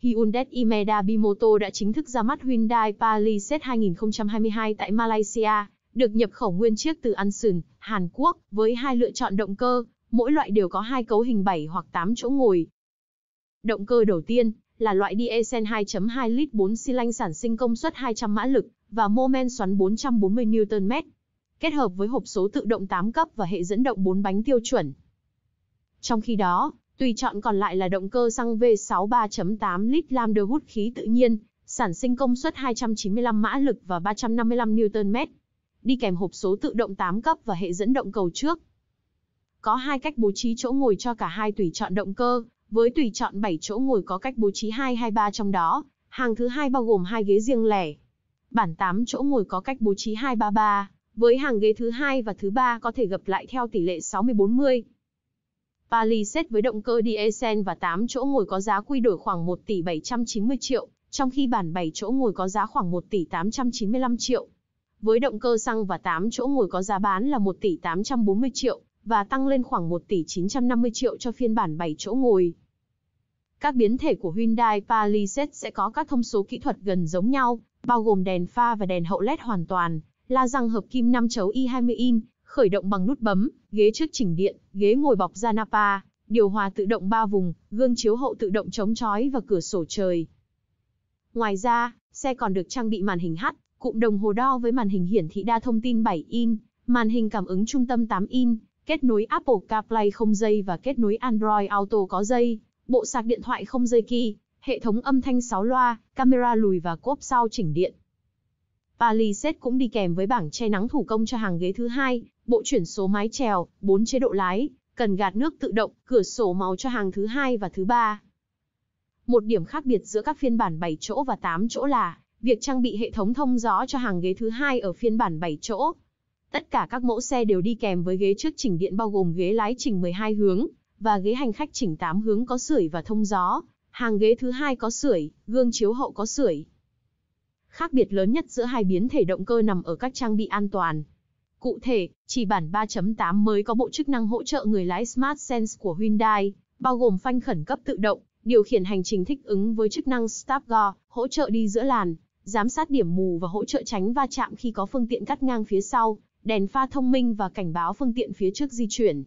Hyundai Imelda Bimoto đã chính thức ra mắt Hyundai Palisade 2022 tại Malaysia, được nhập khẩu nguyên chiếc từ Anson, Hàn Quốc, với hai lựa chọn động cơ, mỗi loại đều có hai cấu hình 7 hoặc 8 chỗ ngồi. Động cơ đầu tiên là loại diesel 2.2 lít 4 xi lanh sản sinh công suất 200 mã lực và mô men xoắn 440 Nm, kết hợp với hộp số tự động 8 cấp và hệ dẫn động 4 bánh tiêu chuẩn. Trong khi đó, tùy chọn còn lại là động cơ xăng V6 3.8 lít làm đưa hút khí tự nhiên, sản sinh công suất 295 mã lực và 355 Nm, đi kèm hộp số tự động 8 cấp và hệ dẫn động cầu trước. Có hai cách bố trí chỗ ngồi cho cả hai tùy chọn động cơ, với tùy chọn 7 chỗ ngồi có cách bố trí 2-2-3 trong đó, hàng thứ hai bao gồm hai ghế riêng lẻ. Bản 8 chỗ ngồi có cách bố trí 233, với hàng ghế thứ hai và thứ ba có thể gập lại theo tỷ lệ 60-40. Palisade với động cơ diesel và 8 chỗ ngồi có giá quy đổi khoảng 1 tỷ 790 triệu, trong khi bản 7 chỗ ngồi có giá khoảng 1 tỷ 895 triệu. Với động cơ xăng và 8 chỗ ngồi có giá bán là 1 tỷ 840 triệu và tăng lên khoảng 1 tỷ 950 triệu cho phiên bản 7 chỗ ngồi. Các biến thể của Hyundai Palisade sẽ có các thông số kỹ thuật gần giống nhau, bao gồm đèn pha và đèn hậu LED hoàn toàn, la răng hợp kim 5 chấu i20 in, khởi động bằng nút bấm, ghế trước chỉnh điện, ghế ngồi bọc da Napa, điều hòa tự động 3 vùng, gương chiếu hậu tự động chống chói và cửa sổ trời. Ngoài ra, xe còn được trang bị màn hình H, cụm đồng hồ đo với màn hình hiển thị đa thông tin 7 in, màn hình cảm ứng trung tâm 8 in, kết nối Apple CarPlay không dây và kết nối Android Auto có dây, bộ sạc điện thoại không dây kỳ, hệ thống âm thanh 6 loa, camera lùi và cốp sau chỉnh điện, Palisade cũng đi kèm với bảng che nắng thủ công cho hàng ghế thứ hai, bộ chuyển số mái chèo, 4 chế độ lái, cần gạt nước tự động, cửa sổ màu cho hàng thứ hai và thứ ba. Một điểm khác biệt giữa các phiên bản 7 chỗ và 8 chỗ là việc trang bị hệ thống thông gió cho hàng ghế thứ hai ở phiên bản 7 chỗ. Tất cả các mẫu xe đều đi kèm với ghế trước chỉnh điện bao gồm ghế lái chỉnh 12 hướng và ghế hành khách chỉnh 8 hướng có sưởi và thông gió, hàng ghế thứ hai có sưởi, gương chiếu hậu có sưởi. Khác biệt lớn nhất giữa hai biến thể động cơ nằm ở các trang bị an toàn. Cụ thể, chỉ bản 3.8 mới có bộ chức năng hỗ trợ người lái Smart Sense của Hyundai, bao gồm phanh khẩn cấp tự động, điều khiển hành trình thích ứng với chức năng Stop Go, hỗ trợ đi giữa làn, giám sát điểm mù và hỗ trợ tránh va chạm khi có phương tiện cắt ngang phía sau, đèn pha thông minh và cảnh báo phương tiện phía trước di chuyển.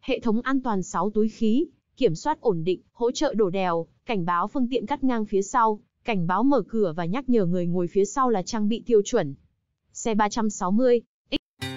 Hệ thống an toàn 6 túi khí, kiểm soát ổn định, hỗ trợ đổ đèo, cảnh báo phương tiện cắt ngang phía sau, cảnh báo mở cửa và nhắc nhở người ngồi phía sau là trang bị tiêu chuẩn. Xe 360, X.